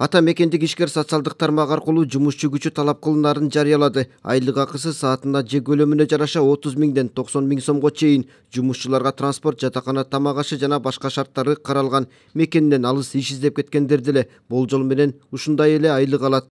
ата мекендік ішкер социалдык тармақ аркылуу жұмысшы күчү талап кылынаарын жариялады. Айлыға қысы саатына жек көлөмүнө жараша 30 миңден 90 миң сомго чейин жумушчуларга транспорт жатакана тамағашы жана башка шарттары қаралған мекенден алыс иш издеп кеткендер деле болжол менен ушундай эле айлык алат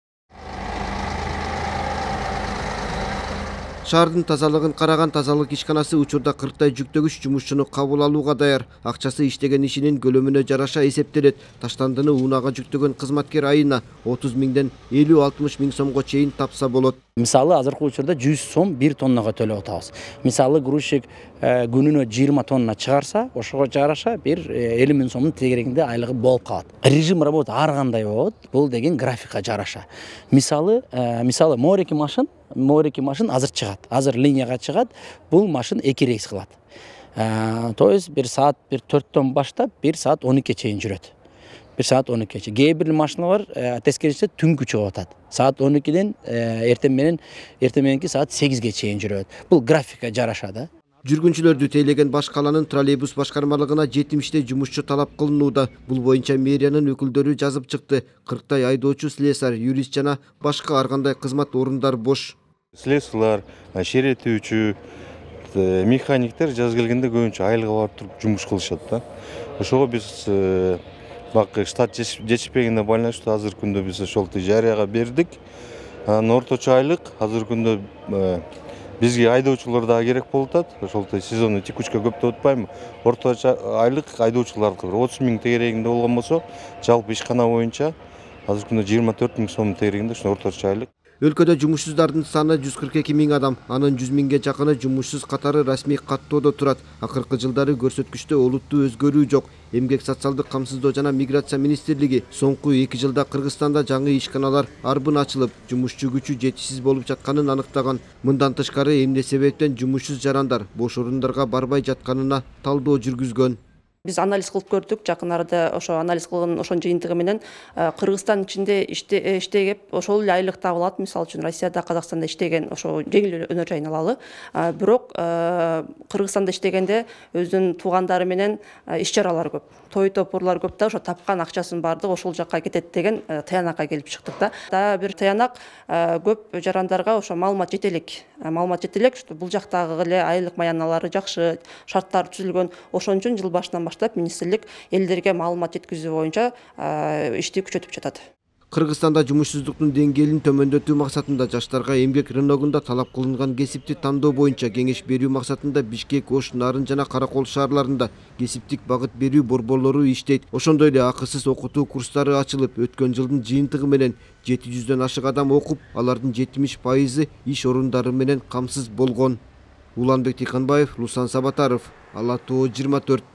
шаардын тазалыгын караган тазалык ишканасы учурда кырктай жүктөгүч жумушчуну кабыл алууга даяр акчасы иштеген ишинин көлөмүнө жараша эсептелет таштандыны унаага жүктөгөн кызматкер айына 30 миңден 50-60 миң сомго чейин тапса болот мисалы азыркы учурда 100 сом 1 тоннага төлөп атабыз мисалы грузчик э, күнүнө 20 тонна чыгарса ошого жараша бир э, элүү миң сомдун тегерегинде айлыгы болуп калат режим работы ар кандай болот бул деген графикка жараша мисалы э, мисалы мореки машин мореки машин азыр чыгат азыр линияга чыгат бул машин эки рейс кылат э, то есть бир саат бир төрттөн баштап бир саат он экиге чейин жүрөт бир саат он экиге чейин кээ бир машиналар э, тескерисинче түнкү чыгып атат саат он экиден э, эртең менен эртең мененки саат сегизге чейин жүрөт бул графикке жараша да жүргүнчүлөрдү тейлеген башкаланын троллейбус башкармалыгына жетимиштей жумушчу талап кылынууда бул боюнча мэриянын өкүлдөрү жазып чыкты кырктай айдоочу слесарь юрист жана башка ар кандай кызмат орундар бош слесарлар э, ширетүүчү э, механиктер жаз келгенде көбүнчө айылга барып туруп жумуш кылышат да ошого биз э, баягы штат жетишпегенине байланыштуу азыркы күндө биз ошентип жарыяга бердик анан орточо айлык азыркы күндө бизге айдоочулар дагы керек болуп атат ошондуктан сезонный текучка көп деп атпаймынбы орточо айлык айдоочулардыкы бир отуз миң тегерегинде болгон болсо жалпы ишкана боюнча азыркы күндө жыйырма төрт миң сом тегерегинде ушундай орточо айлык өлкөдө жумушсуздардын саны жүз кырк эки миң адам анын жүз миңге жакыны жумушсуз катары расмий каттоодо турат акыркы жылдары көрсөткүчтө олуттуу өзгөрүү жок эмгек социалдык камсыздоо жана миграция министрлиги соңку эки жылда кыргызстанда жаңы ишканалар арбын ачылып жумушчу күчү жетишсиз болуп жатканын аныктаган мындан тышкары эмне себептен жумушсуз жарандар бош орундарга барбай жатканына талдоо жүргүзгөн Біз анализ кылып көрдүк жақын арада ошо анализ қылған ошонун жыйынтыгы менен кыргызстан ичинде иштегеп э, ошол эле айлык таба алат мисалы үчүн россияда казакстанда иштеген ошо жеңил өнөр жайын алалы бирок кыргызстанда иштегенде өзүнүн туугандары менен иш чаралар көп той топурлар көп да ошо тапкан акчасынын баардыгы ошол жаққа кетет деген э, тыянакка келип чыктык да дагы бир тыянак көп жарандарга ошо маалымат элек Э, маалымат жете элек что бул жактагы эле айлык маяналары жакшы шарттар түзүлгөн ошон үчүн жыл башынан баштап министрлик элдерге маалымат жеткизүү боюнча э, ишти күчөтүп жатат кыргызстанда жумушсуздуктун деңгээлин төмөндөтүү максатында жаштарга эмгек рыногунда талап кылынган кесипти тандоо боюнча кеңеш берүү максатында бишкек ош нарын жана кара кол шаарларында кесиптик багыт берүү борборлору иштейт ошондой эле акысыз окутуу курстары ачылып өткөн жылдын жыйынтыгы менен жети жүздөн ашык адам окуп алардын жетимиш пайызы иш орундары менен камсыз болгон уланбек дыйканбаев руслан сабатаров ала тоо жыйырма төрт